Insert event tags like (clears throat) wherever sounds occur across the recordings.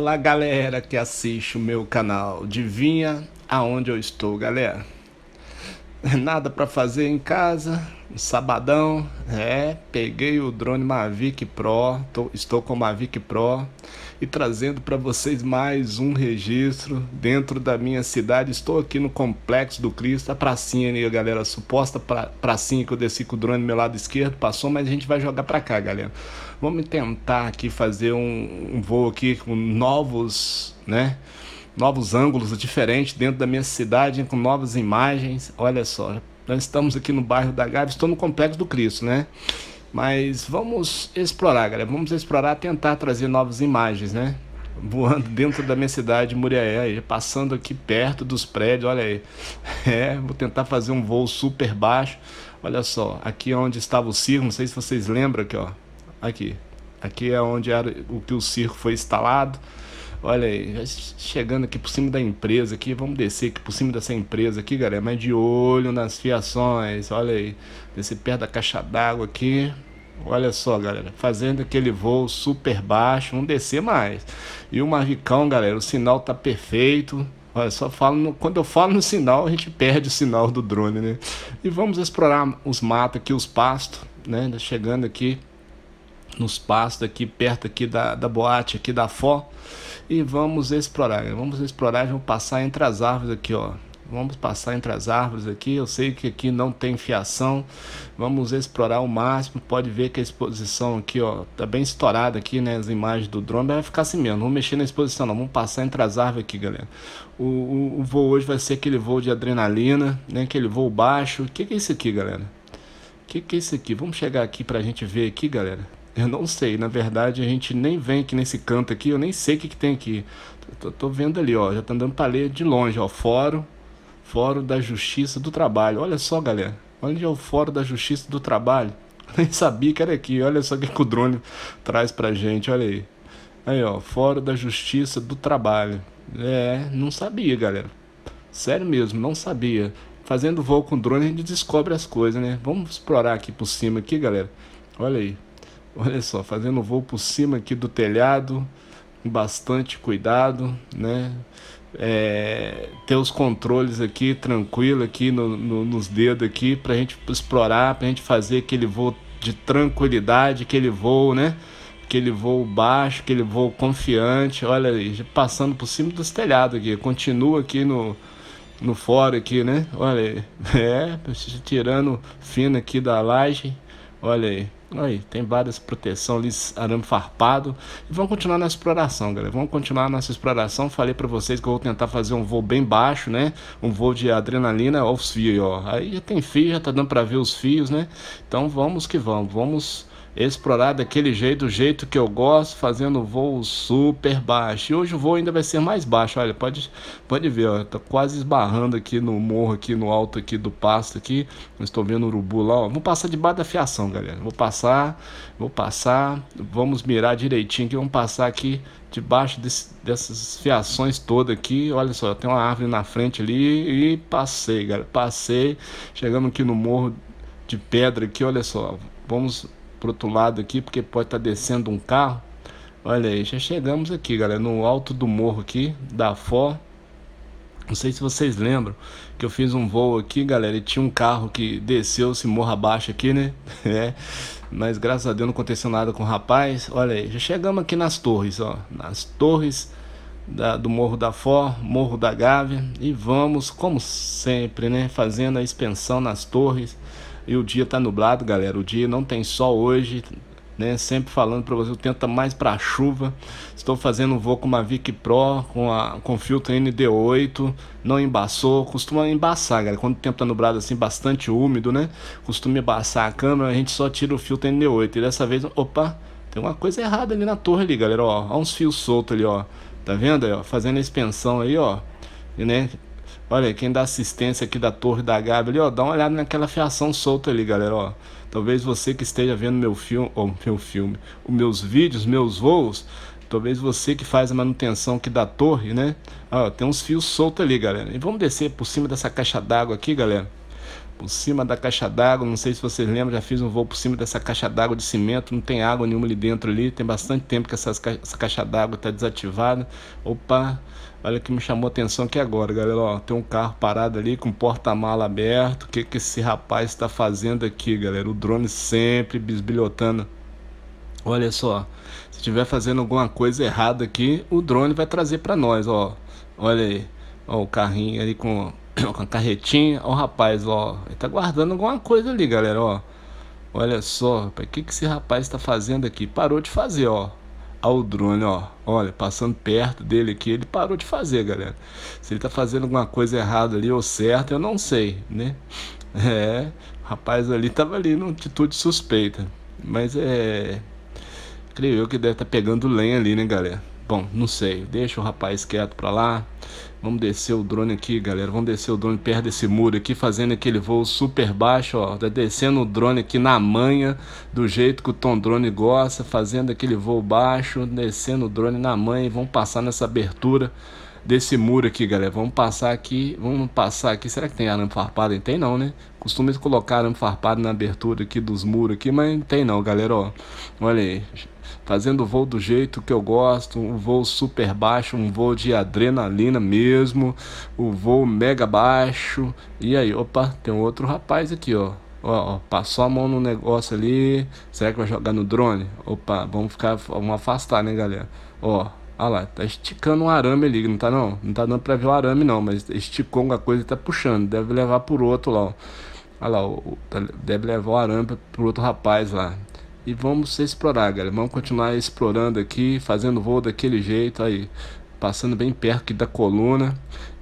Olá, galera que assiste o meu canal. Adivinha aonde eu estou, galera? (laughs) nada para fazer em casa, sabadão, é, peguei o drone Mavic Pro, tô, estou com o Mavic Pro e trazendo para vocês mais um registro dentro da minha cidade. Estou aqui no Complexo do Cristo, a pracinha ali, galera, suposta pra, pracinha que eu desci com o drone do meu lado esquerdo, passou, mas a gente vai jogar para cá, galera. Vamos tentar aqui fazer um, um voo aqui com novos, né? novos ângulos diferentes dentro da minha cidade, com novas imagens. Olha só, nós estamos aqui no bairro da Gávea, estou no Complexo do Cristo, né? Mas vamos explorar, galera. Vamos explorar, tentar trazer novas imagens, né? Voando dentro da minha cidade, Muriaé, passando aqui perto dos prédios, olha aí. (laughs) É, vou tentar fazer um voo super baixo. Olha só, aqui é onde estava o circo, não sei se vocês lembram aqui, ó. Aqui. Aqui é onde era o que o circo foi instalado. Olha aí, chegando aqui por cima da empresa aqui, vamos descer aqui por cima dessa empresa aqui, galera, mas de olho nas fiações, olha aí, descer perto da caixa d'água aqui, Olha só, galera, fazendo aquele voo super baixo, não descer mais. E o Marvicão, galera, o sinal tá perfeito. Olha, só falo no, quando eu falo no sinal, a gente perde o sinal do drone, né? E vamos explorar os matos aqui, os pastos, né? Tá chegando aqui nos pastos aqui perto aqui da, da boate aqui da Fó e vamos explorar. Vamos explorar, vamos passar entre as árvores aqui, ó. Vamos passar entre as árvores aqui. Eu sei que aqui não tem fiação. Vamos explorar o máximo. Pode ver que a exposição aqui, ó, tá bem estourada aqui, né? As imagens do drone vai ficar assim mesmo. Não vou mexer na exposição, não. Vamos passar entre as árvores aqui, galera. O, o, o voo hoje vai ser aquele voo de adrenalina, né? Aquele voo baixo. O que, que é isso aqui, galera? O que, que é isso aqui? Vamos chegar aqui pra gente ver aqui, galera. Eu não sei, na verdade a gente nem vem aqui nesse canto aqui, eu nem sei o que, que tem aqui. Tô, tô, vendo ali, ó, já tá andando pra ler de longe, ó, Fórum, Fórum da Justiça do Trabalho. Olha só, galera, onde é o Fórum da Justiça do Trabalho? (laughs) Nem sabia que era aqui, olha só o que, que o drone traz pra gente, olha aí. Aí, ó, Fórum da Justiça do Trabalho. É, não sabia, galera. Sério mesmo, não sabia. Fazendo voo com drone a gente descobre as coisas, né? Vamos explorar aqui por cima aqui, galera. Olha aí. Olha só, fazendo voo por cima aqui do telhado, com bastante cuidado, né? É, ter os controles aqui tranquilo aqui no, no, nos dedos aqui para a gente explorar, para a gente fazer aquele voo de tranquilidade, aquele voo, né? Aquele voo baixo, aquele voo confiante. Olha aí, passando por cima dos telhados aqui. Continua aqui no, no fora aqui, né? Olha aí. (laughs) É, tirando fino aqui da laje. Olha aí. Aí, tem várias proteções, arame farpado. E vamos continuar nessa exploração, galera. Vamos continuar nossa exploração. Falei para vocês que eu vou tentar fazer um voo bem baixo, né? Um voo de adrenalina, ó, os fios, ó. Aí já tem fio, já tá dando para ver os fios, né? Então vamos que vamos. Vamos explorar daquele jeito, do jeito que eu gosto, fazendo voo super baixo. E hoje o voo ainda vai ser mais baixo, olha, pode, pode ver, ó, tá quase esbarrando aqui no morro, aqui no alto aqui do pasto aqui, eu estou vendo urubu lá, ó. vou passar debaixo da fiação, galera, vou passar, vou passar, vamos mirar direitinho que vamos passar aqui debaixo desse, dessas fiações todas aqui, olha só, tem uma árvore na frente ali e passei, galera, passei, chegamos aqui no morro de pedra aqui, olha só, vamos pro outro lado aqui, porque pode estar tá descendo um carro. Olha aí, já chegamos aqui, galera, no alto do morro aqui, da Fó. Não sei se vocês lembram que eu fiz um voo aqui, galera, e tinha um carro que desceu esse morro abaixo aqui, né? (laughs) É. Mas graças a Deus não aconteceu nada com o rapaz. Olha aí, já chegamos aqui nas torres, ó. Nas torres da, do Morro da Fó, Morro da Gávea. E vamos, como sempre, né? Fazendo a expensão nas torres. E o dia tá nublado, galera. O dia não tem sol hoje, né? Sempre falando para você, o tempo tá mais para chuva. Estou fazendo um voo com uma Vic Pro com a com filtro ND8, não embaçou, costuma embaçar, galera. Quando o tempo tá nublado assim, bastante úmido, né? Costuma embaçar a câmera, a gente só tira o filtro ND8. E dessa vez, opa, tem uma coisa errada ali na torre ali, galera, ó. Há uns fios soltos ali, ó. Tá vendo aí, ó? Fazendo a expansão aí, ó. E, né? Olha aí, quem dá assistência aqui da Torre da Gabi ali, ó, dá uma olhada naquela fiação solta ali, galera, ó. Talvez você que esteja vendo meu filme, ou meu filme, os meus vídeos, meus voos, talvez você que faz a manutenção aqui da torre, né? Ó, tem uns fios soltos ali, galera. E vamos descer por cima dessa caixa d'água aqui, galera por cima da caixa d'água. Não sei se vocês lembram, já fiz um voo por cima dessa caixa d'água de cimento. Não tem água nenhuma ali dentro ali. Tem bastante tempo que essas, essa caixa d'água está desativada. Opa, olha que me chamou a atenção aqui agora, galera. Ó, tem um carro parado ali com porta-mala aberto. O que, que esse rapaz está fazendo aqui, galera? O drone sempre bisbilhotando. Olha só, se estiver fazendo alguma coisa errada aqui, o drone vai trazer para nós, ó. Olha aí, ó, o carrinho ali com (coughs) com a carretinha. Ó, o rapaz, ó, ele tá guardando alguma coisa ali, galera, ó. Olha só, rapaz, o que, que esse rapaz está fazendo aqui? Parou de fazer, ó. Olha o drone, ó. Olha, passando perto dele aqui, ele parou de fazer, galera. Se ele tá fazendo alguma coisa errada ali ou certa, eu não sei, né? (laughs) É, o rapaz ali tava ali numa atitude suspeita. Mas é. Creio eu que deve estar tá pegando lenha ali, né, galera? Bom, não sei. Deixa o rapaz quieto pra lá. Vamos descer o drone aqui, galera. Vamos descer o drone perto desse muro aqui, fazendo aquele voo super baixo, ó. Tá descendo o drone aqui na manha, do jeito que o Tom Drone gosta, fazendo aquele voo baixo, descendo o drone na manha e vamos passar nessa abertura desse muro aqui, galera. Vamos passar aqui, vamos passar aqui. Será que tem arame farpado? Tem não, né? Costuma colocar arame farpado na abertura aqui dos muros aqui, mas não tem não, galera, ó. Olha aí fazendo o voo do jeito que eu gosto, um voo super baixo, um voo de adrenalina mesmo, o um voo mega baixo. E aí, opa, tem um outro rapaz aqui, ó. Ó, ó, passou a mão no negócio ali. Será que vai jogar no drone? Opa, vamos ficar, vamos afastar, né, galera? Ó, ó lá, tá esticando um arame ali, não tá não? Não tá dando pra ver o arame não, mas esticou uma coisa e tá puxando. Deve levar por outro lá, ó. Olha lá, tá, deve levar o arame pro outro rapaz lá e vamos explorar, galera. Vamos continuar explorando aqui, fazendo voo daquele jeito aí, passando bem perto da coluna.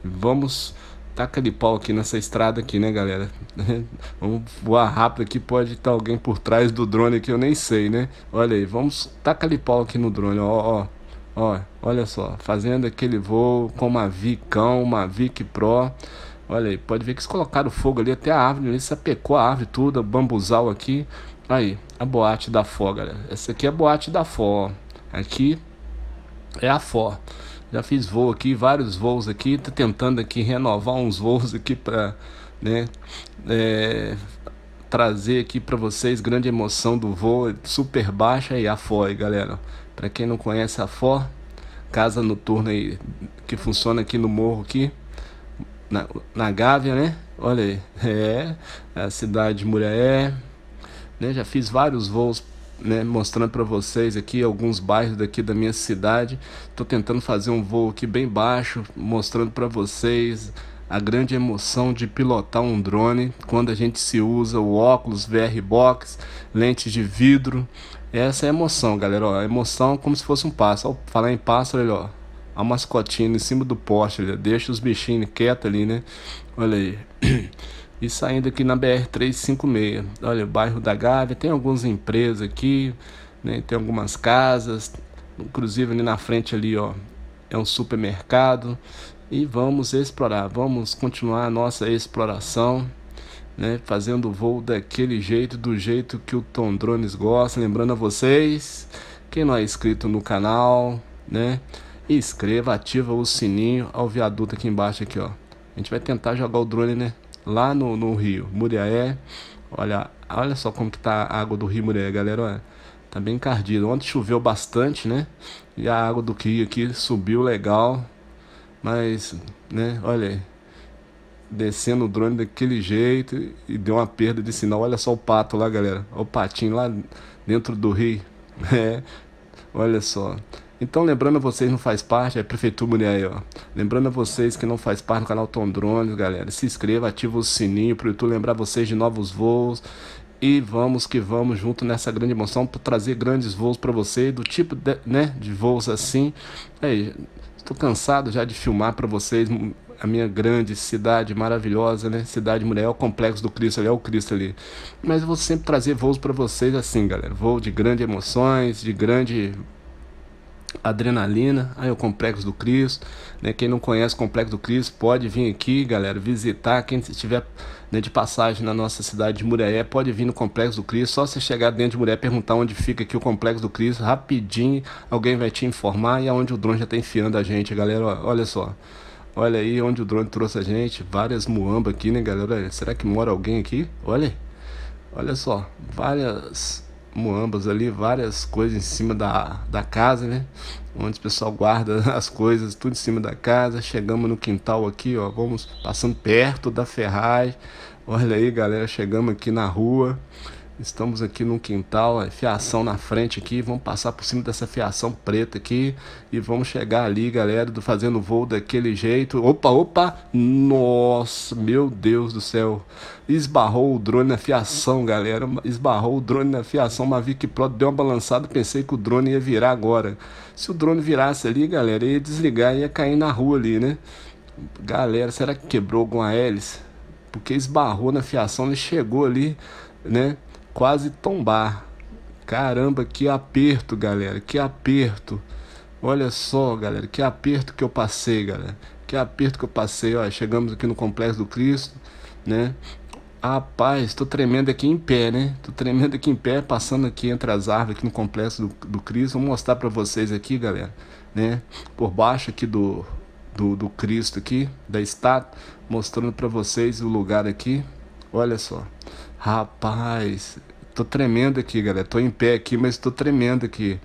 Vamos tacar de pau aqui nessa estrada aqui, né, galera? (laughs) vamos voar rápido aqui, pode estar alguém por trás do drone que eu nem sei, né? Olha aí, vamos tacar de pau aqui no drone, ó, ó. Ó, olha só, fazendo aquele voo com uma Vicão, uma Vic Pro. Olha aí, pode ver que eles colocaram fogo ali até a árvore, ali sapecou a árvore toda, bambuzal aqui. Aí, a boate da Fó, galera. Essa aqui é a boate da Fó. Aqui é a Fó. Já fiz voo aqui, vários voos aqui. Tô tentando aqui renovar uns voos aqui para né, é, trazer aqui para vocês grande emoção do voo. Super baixa aí a Fó, aí, galera. Para quem não conhece a Fó, casa noturna aí que funciona aqui no morro aqui. Na, na Gávea, né? Olha aí. É, é a cidade de Muriaé. Né? Já fiz vários voos né, mostrando para vocês aqui alguns bairros daqui da minha cidade. Estou tentando fazer um voo aqui bem baixo, mostrando para vocês a grande emoção de pilotar um drone quando a gente se usa o óculos VR Box, lentes de vidro. Essa é a emoção, galera. Ó, a emoção como se fosse um pássaro. Ao falar em pássaro, olha, ó, a mascotinha em cima do poste, olha, deixa os bichinhos quietos ali, né? Olha aí. (clears throat) E saindo aqui na BR-356, olha, o bairro da Gávea, tem algumas empresas aqui, né, tem algumas casas, inclusive ali na frente ali, ó, é um supermercado. E vamos explorar, vamos continuar a nossa exploração, né, fazendo o voo daquele jeito, do jeito que o Tom Drones gosta. Lembrando a vocês, quem não é inscrito no canal, né, inscreva, ativa o sininho ao viaduto aqui embaixo aqui, ó. A gente vai tentar jogar o drone, né? lá no, no Rio Muriaé. Olha, olha só como que tá a água do Rio Muriaé, galera. Olha, tá bem encardido. Ontem choveu bastante, né? E a água do Rio aqui subiu legal. Mas, né, olha aí. Descendo o drone daquele jeito e deu uma perda de sinal. Olha só o pato lá, galera. Olha o patinho lá dentro do rio. (laughs) É, olha só. Então, lembrando a vocês, não faz parte, é Prefeitura Mulher aí, ó. Lembrando a vocês que não faz parte do canal Tom Drones, galera. Se inscreva, ativa o sininho para YouTube lembrar vocês de novos voos. E vamos que vamos junto nessa grande emoção para trazer grandes voos para vocês do tipo de, né, de voos assim. Aí, é, estou cansado já de filmar para vocês a minha grande cidade maravilhosa, né? Cidade mulher, é o complexo do Cristo ali, é o Cristo ali. Mas eu vou sempre trazer voos para vocês assim, galera. Voo de grandes emoções, de grande Adrenalina, aí o Complexo do Cristo, né? Quem não conhece o Complexo do Cristo pode vir aqui, galera, visitar. Quem estiver né, de passagem na nossa cidade de Muréia pode vir no Complexo do Cristo. Só você chegar dentro de Murié perguntar onde fica aqui o Complexo do Cristo, rapidinho alguém vai te informar e aonde é o drone já está enfiando a gente, galera. Olha só. Olha aí onde o drone trouxe a gente, várias muamba aqui, né, galera? Será que mora alguém aqui? Olha. Olha só, várias muambas ali, várias coisas em cima da, da casa, né? Onde o pessoal guarda (laughs) as coisas, tudo em cima da casa. Chegamos no quintal aqui, ó, vamos passando perto da Ferrari. Olha aí, galera, chegamos aqui na rua. Estamos aqui no quintal, é fiação na frente aqui, vamos passar por cima dessa fiação preta aqui e vamos chegar ali, galera, do fazendo voo daquele jeito. Opa, opa! Nossa, meu Deus do céu. Esbarrou o drone na fiação, galera. Esbarrou o drone na fiação. Mavic Pro deu uma balançada, pensei que o drone ia virar agora. Se o drone virasse ali, galera, ia desligar, ia cair na rua ali, né? Galera, será que quebrou alguma hélice? Porque esbarrou na fiação, ele chegou ali, né? quase tombar. Caramba, que aperto, galera, que aperto. Olha só, galera, que aperto que eu passei, galera. Que aperto que eu passei, ó. Chegamos aqui no Complexo do Cristo, né? Rapaz, tô tremendo aqui em pé, né? Tô tremendo aqui em pé, passando aqui entre as árvores aqui no Complexo do, do Cristo. Vou mostrar para vocês aqui, galera, né? Por baixo aqui do, do, do Cristo aqui, da estátua, mostrando para vocês o lugar aqui, Olha só. Rapaz, tô tremendo aqui, galera. Tô em pé aqui, mas tô tremendo aqui.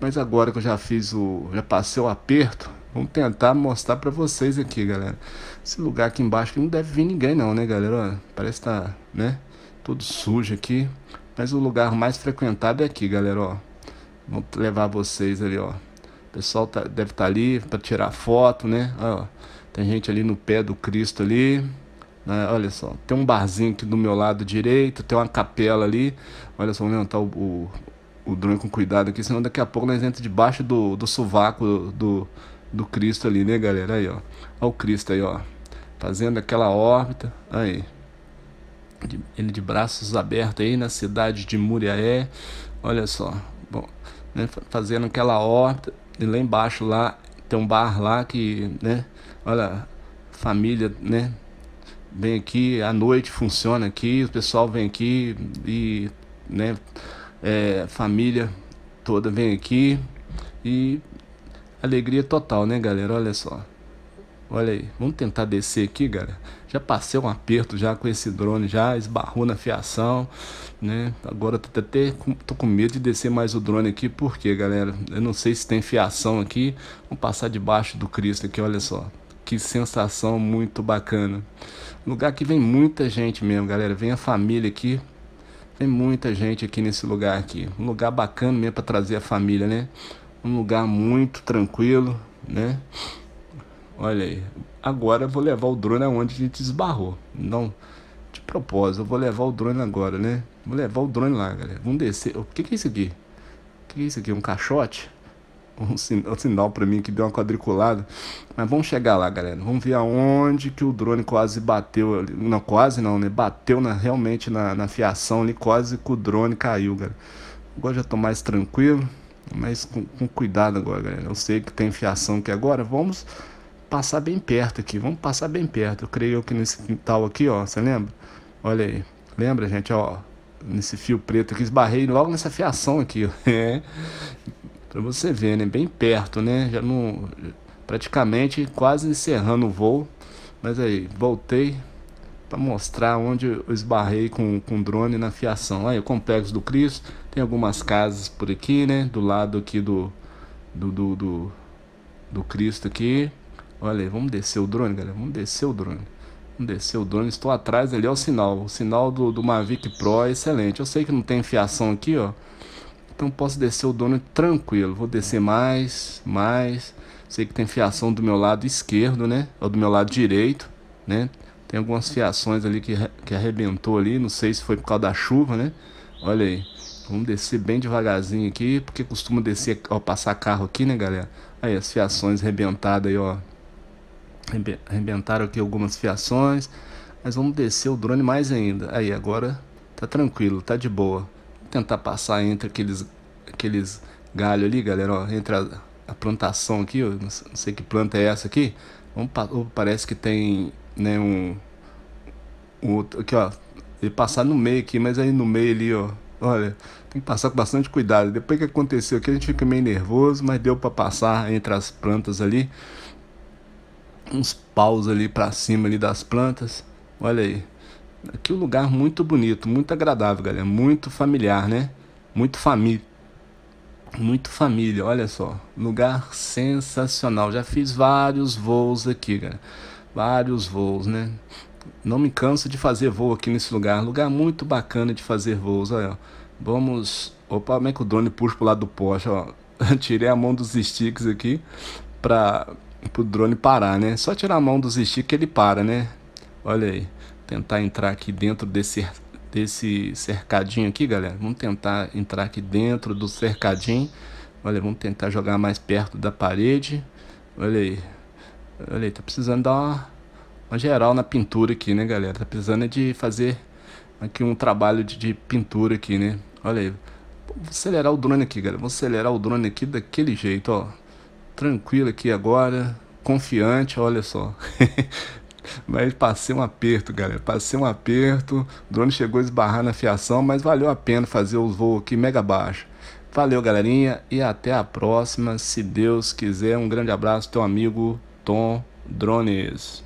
Mas agora que eu já fiz o. já passei o aperto, vamos tentar mostrar pra vocês aqui, galera. Esse lugar aqui embaixo não deve vir ninguém, não, né, galera? Olha, parece que tá, né? Tudo sujo aqui. Mas o lugar mais frequentado é aqui, galera, ó. Vou levar vocês ali, ó. O pessoal tá, deve estar tá ali para tirar foto, né? Ó, tem gente ali no pé do Cristo ali. Né? Olha só, tem um barzinho aqui do meu lado direito, tem uma capela ali. Olha só, vou levantar tá o, o, o drone com cuidado aqui, senão daqui a pouco nós entramos debaixo do, do sovaco do, do Cristo ali, né, galera? Aí, ó. Olha o Cristo aí, ó. Fazendo aquela órbita. Aí. Ele de braços abertos aí na cidade de Muriaé. Olha só. Bom, né, fazendo aquela órbita. E lá embaixo lá tem um bar lá que, né? Olha, família, né? vem aqui à noite, funciona aqui, o pessoal vem aqui e, né, é, família toda vem aqui e alegria total, né, galera? Olha só. Olha aí, vamos tentar descer aqui, galera. Já passei um aperto já com esse drone, já esbarrou na fiação, né? Agora tô até tô com medo de descer mais o drone aqui, porque, galera, eu não sei se tem fiação aqui. Vamos passar debaixo do Cristo aqui, olha só. Que sensação muito bacana. Lugar que vem muita gente mesmo, galera. Vem a família aqui. Tem muita gente aqui nesse lugar aqui. Um lugar bacana mesmo para trazer a família, né? Um lugar muito tranquilo, né? Olha aí. Agora eu vou levar o drone aonde a gente esbarrou. Não, de propósito, eu vou levar o drone agora, né? Vou levar o drone lá, galera. Vamos descer. O que, que é isso aqui? O que, que é isso aqui? Um caixote? um sinal, um sinal para mim que deu uma quadriculada. Mas vamos chegar lá, galera. Vamos ver aonde que o drone quase bateu ali. Não, quase não, né? Bateu na, realmente na, na fiação ali, quase que o drone caiu, galera. Agora já tô mais tranquilo, mas com, com cuidado agora, galera. Eu sei que tem fiação aqui agora. Vamos passar bem perto aqui. Vamos passar bem perto. Eu creio que nesse quintal aqui, ó. Você lembra? Olha aí. Lembra, gente? Ó, nesse fio preto aqui. Esbarrei logo nessa fiação aqui. (laughs) É. Para você ver, né? Bem perto, né? Já não. Praticamente quase encerrando o voo. Mas aí, voltei para mostrar onde eu esbarrei com o drone na fiação. Aí, o Complexo do Cristo. Tem algumas casas por aqui, né? Do lado aqui do. Do, do, do, do Cristo aqui. Olha aí, vamos descer o drone, galera. Vamos descer o drone. Vamos descer o drone. Estou atrás ali, é o sinal. O sinal do, do Mavic Pro é excelente. Eu sei que não tem fiação aqui, ó. Então posso descer o dono tranquilo. Vou descer mais, mais. Sei que tem fiação do meu lado esquerdo, né? Ou do meu lado direito, né? Tem algumas fiações ali que, que arrebentou ali. Não sei se foi por causa da chuva, né? Olha aí. Vamos descer bem devagarzinho aqui, porque costuma descer, ó, passar carro aqui, né, galera? Aí as fiações arrebentadas aí, ó. Arrebentaram aqui algumas fiações. Mas vamos descer o drone mais ainda. Aí, agora tá tranquilo, tá de boa tentar passar entre aqueles, aqueles galhos ali, galera, ó, entre a, a plantação aqui, ó, não sei que planta é essa aqui. Vamos, parece que tem, né, um, um outro, aqui, ó, ele passar no meio aqui, mas aí no meio ali, ó, olha, tem que passar com bastante cuidado. Depois que aconteceu aqui, a gente fica meio nervoso, mas deu para passar entre as plantas ali. Uns paus ali para cima ali das plantas. Olha aí. Aqui um lugar muito bonito, muito agradável, galera. Muito familiar, né? Muito família. Muito família, olha só. Lugar sensacional. Já fiz vários voos aqui, galera. Vários voos, né? Não me canso de fazer voo aqui nesse lugar. Lugar muito bacana de fazer voos, olha. Vamos... Opa, como é que o drone puxa pro lado do poste, ó. (laughs) Tirei a mão dos sticks aqui para o drone parar, né? Só tirar a mão dos sticks ele para, né? Olha aí tentar entrar aqui dentro desse, desse cercadinho aqui, galera. Vamos tentar entrar aqui dentro do cercadinho. Olha, vamos tentar jogar mais perto da parede. Olha aí. Olha aí, tá precisando dar uma, uma geral na pintura aqui, né, galera? Tá precisando é de fazer aqui um trabalho de, de pintura aqui, né? Olha aí. Vou acelerar o drone aqui, galera. Vou acelerar o drone aqui daquele jeito, ó. Tranquilo aqui agora. Confiante, olha só. (laughs) Mas passei um aperto, galera. Passei um aperto. O drone chegou a esbarrar na fiação, mas valeu a pena fazer o voo aqui mega baixo. Valeu, galerinha, e até a próxima. Se Deus quiser, um grande abraço, teu amigo Tom Drones.